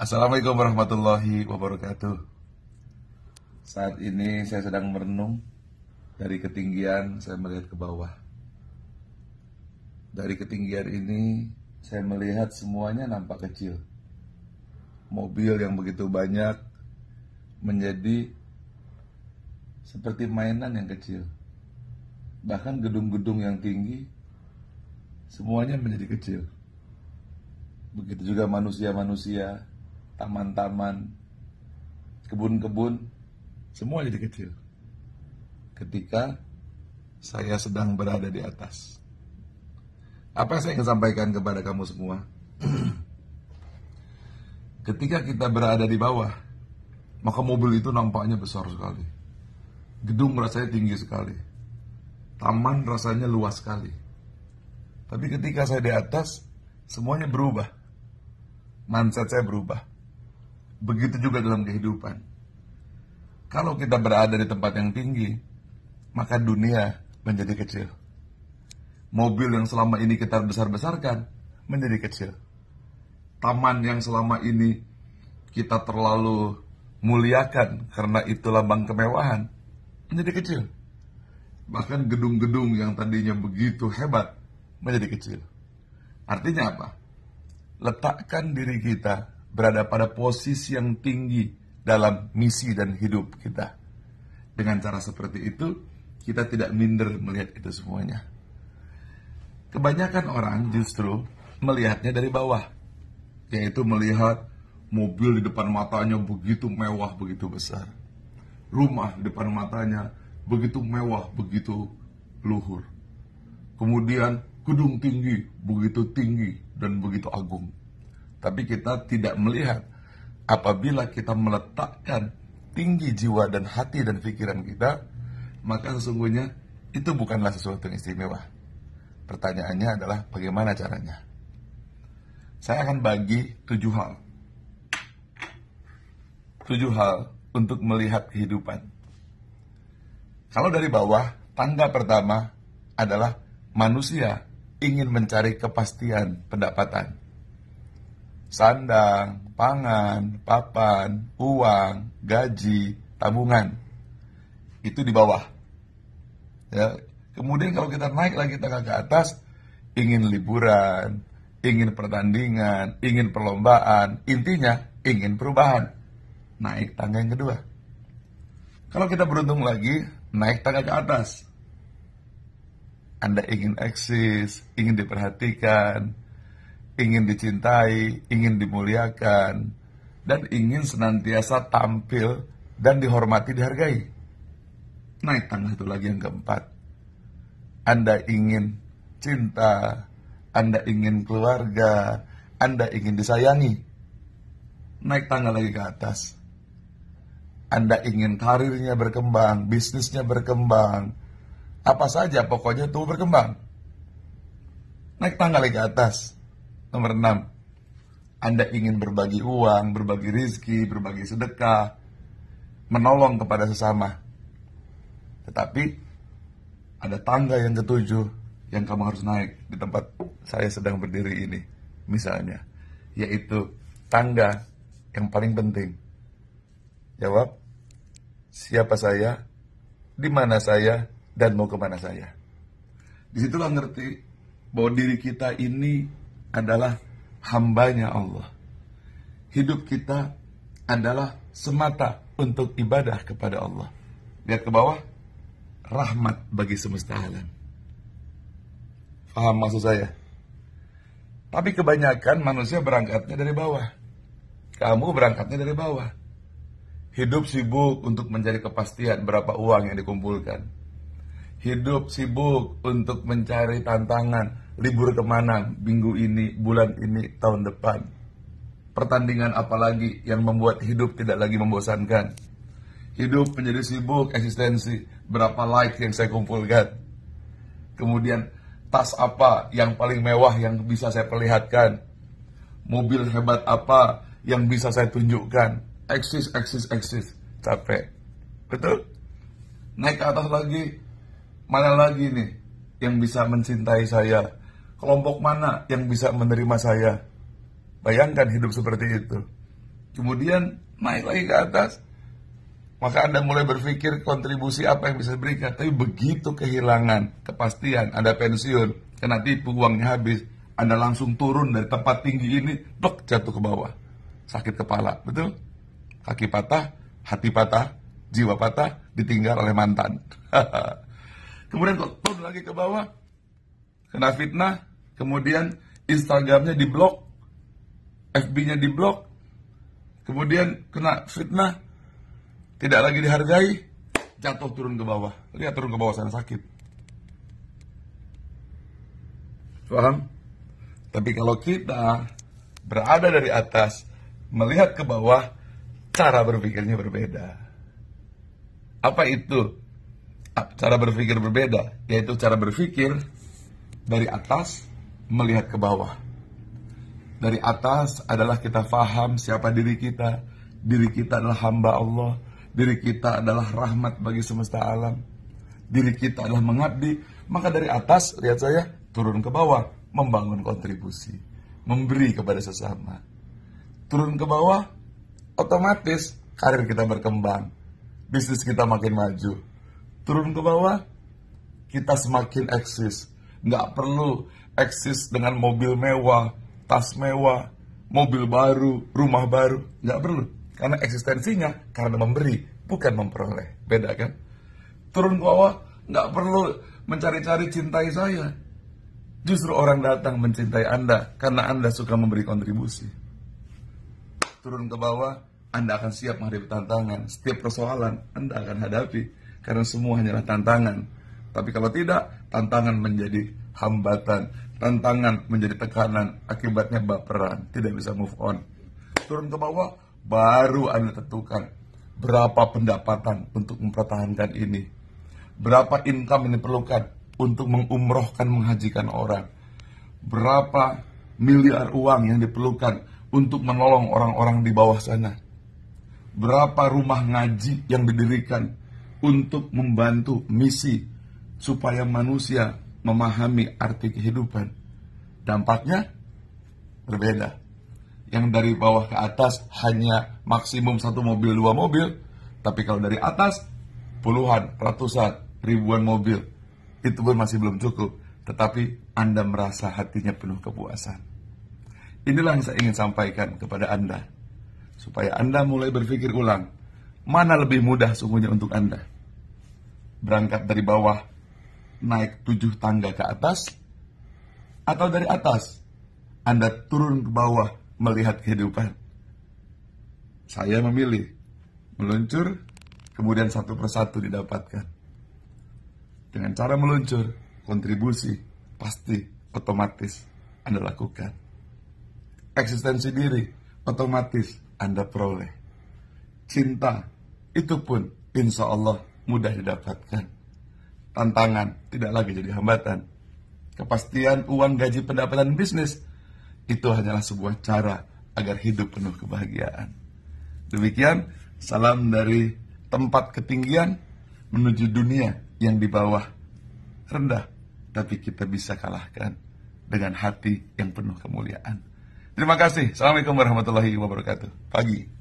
Assalamualaikum warahmatullahi wabarakatuh. Saat ini saya sedang merenung dari ketinggian saya melihat ke bawah. Dari ketinggian ini saya melihat semuanya nampak kecil. Mobil yang begitu banyak menjadi seperti mainan yang kecil. Bahkan gedung-gedung yang tinggi semuanya menjadi kecil. Begitu juga manusia-manusia taman-taman, kebun-kebun, semua jadi kecil. Ketika saya sedang berada di atas. Apa yang saya ingin sampaikan kepada kamu semua? Ketika kita berada di bawah, maka mobil itu nampaknya besar sekali. Gedung rasanya tinggi sekali. Taman rasanya luas sekali. Tapi ketika saya di atas, semuanya berubah. Mindset saya berubah Begitu juga dalam kehidupan. Kalau kita berada di tempat yang tinggi, maka dunia menjadi kecil. Mobil yang selama ini kita besar-besarkan menjadi kecil. Taman yang selama ini kita terlalu muliakan karena itu lambang kemewahan menjadi kecil. Bahkan gedung-gedung yang tadinya begitu hebat menjadi kecil. Artinya apa? Letakkan diri kita berada pada posisi yang tinggi dalam misi dan hidup kita. Dengan cara seperti itu, kita tidak minder melihat itu semuanya. Kebanyakan orang justru melihatnya dari bawah, yaitu melihat mobil di depan matanya begitu mewah, begitu besar. Rumah di depan matanya begitu mewah, begitu luhur. Kemudian gedung tinggi, begitu tinggi dan begitu agung. Tapi kita tidak melihat apabila kita meletakkan tinggi jiwa dan hati dan pikiran kita, maka sesungguhnya itu bukanlah sesuatu yang istimewa. Pertanyaannya adalah bagaimana caranya? Saya akan bagi tujuh hal. Tujuh hal untuk melihat kehidupan. Kalau dari bawah, tangga pertama adalah manusia ingin mencari kepastian pendapatan sandang, pangan, papan, uang, gaji, tabungan. Itu di bawah. Ya. Kemudian kalau kita naik lagi tangga ke atas, ingin liburan, ingin pertandingan, ingin perlombaan, intinya ingin perubahan. Naik tangga yang kedua. Kalau kita beruntung lagi, naik tangga ke atas. Anda ingin eksis, ingin diperhatikan, ingin dicintai, ingin dimuliakan, dan ingin senantiasa tampil dan dihormati, dihargai. Naik tangga itu lagi yang keempat. Anda ingin cinta, Anda ingin keluarga, Anda ingin disayangi. Naik tangga lagi ke atas. Anda ingin karirnya berkembang, bisnisnya berkembang, apa saja pokoknya itu berkembang. Naik tangga lagi ke atas Nomor enam, Anda ingin berbagi uang, berbagi rizki, berbagi sedekah, menolong kepada sesama. Tetapi ada tangga yang ketujuh yang kamu harus naik di tempat saya sedang berdiri ini, misalnya, yaitu tangga yang paling penting. Jawab, siapa saya, di mana saya, dan mau kemana saya. Disitulah ngerti bahwa diri kita ini adalah hambanya Allah. Hidup kita adalah semata untuk ibadah kepada Allah. Lihat ke bawah, rahmat bagi semesta alam. Faham maksud saya? Tapi kebanyakan manusia berangkatnya dari bawah. Kamu berangkatnya dari bawah. Hidup sibuk untuk mencari kepastian berapa uang yang dikumpulkan. Hidup sibuk untuk mencari tantangan libur kemana minggu ini, bulan ini, tahun depan. Pertandingan apa lagi yang membuat hidup tidak lagi membosankan. Hidup menjadi sibuk eksistensi, berapa like yang saya kumpulkan. Kemudian tas apa yang paling mewah yang bisa saya perlihatkan. Mobil hebat apa yang bisa saya tunjukkan. Eksis, eksis, eksis. Capek. Betul? Naik ke atas lagi. Mana lagi nih yang bisa mencintai saya, kelompok mana yang bisa menerima saya? Bayangkan hidup seperti itu. Kemudian naik lagi ke atas, maka Anda mulai berpikir kontribusi apa yang bisa diberikan. Tapi begitu kehilangan kepastian, Anda pensiun, kena tipu, uangnya habis, Anda langsung turun dari tempat tinggi ini, dok jatuh ke bawah. Sakit kepala, betul? Kaki patah, hati patah, jiwa patah, ditinggal oleh mantan. Kemudian kok turun lagi ke bawah, kena fitnah, kemudian Instagramnya diblok, FB-nya diblok, kemudian kena fitnah, tidak lagi dihargai, jatuh turun ke bawah. Lihat turun ke bawah sana sakit. Paham? Tapi kalau kita berada dari atas, melihat ke bawah, cara berpikirnya berbeda. Apa itu? Cara berpikir berbeda, yaitu cara berpikir dari atas melihat ke bawah. Dari atas adalah kita faham siapa diri kita. Diri kita adalah hamba Allah. Diri kita adalah rahmat bagi semesta alam. Diri kita adalah mengabdi. Maka dari atas, lihat saya, turun ke bawah. Membangun kontribusi. Memberi kepada sesama. Turun ke bawah, otomatis karir kita berkembang. Bisnis kita makin maju. Turun ke bawah, kita semakin eksis nggak perlu eksis dengan mobil mewah, tas mewah, mobil baru, rumah baru, nggak perlu. Karena eksistensinya karena memberi, bukan memperoleh. Beda kan? Turun ke bawah, nggak perlu mencari-cari cintai saya. Justru orang datang mencintai Anda karena Anda suka memberi kontribusi. Turun ke bawah, Anda akan siap menghadapi tantangan. Setiap persoalan Anda akan hadapi karena semua hanyalah tantangan. Tapi kalau tidak, tantangan menjadi hambatan, tantangan menjadi tekanan, akibatnya baperan, tidak bisa move on. Turun ke bawah, baru Anda tentukan berapa pendapatan untuk mempertahankan ini. Berapa income yang diperlukan untuk mengumrohkan, menghajikan orang. Berapa miliar uang yang diperlukan untuk menolong orang-orang di bawah sana. Berapa rumah ngaji yang didirikan untuk membantu misi supaya manusia memahami arti kehidupan. Dampaknya berbeda. Yang dari bawah ke atas hanya maksimum satu mobil, dua mobil. Tapi kalau dari atas, puluhan, ratusan, ribuan mobil. Itu pun masih belum cukup. Tetapi Anda merasa hatinya penuh kepuasan. Inilah yang saya ingin sampaikan kepada Anda. Supaya Anda mulai berpikir ulang. Mana lebih mudah sungguhnya untuk Anda? Berangkat dari bawah naik tujuh tangga ke atas atau dari atas Anda turun ke bawah melihat kehidupan. Saya memilih meluncur kemudian satu persatu didapatkan. Dengan cara meluncur, kontribusi pasti otomatis Anda lakukan. Eksistensi diri otomatis Anda peroleh. Cinta itu pun insya Allah mudah didapatkan tantangan, tidak lagi jadi hambatan. Kepastian uang gaji pendapatan bisnis itu hanyalah sebuah cara agar hidup penuh kebahagiaan. Demikian salam dari tempat ketinggian menuju dunia yang di bawah rendah, tapi kita bisa kalahkan dengan hati yang penuh kemuliaan. Terima kasih. Assalamualaikum warahmatullahi wabarakatuh. Pagi.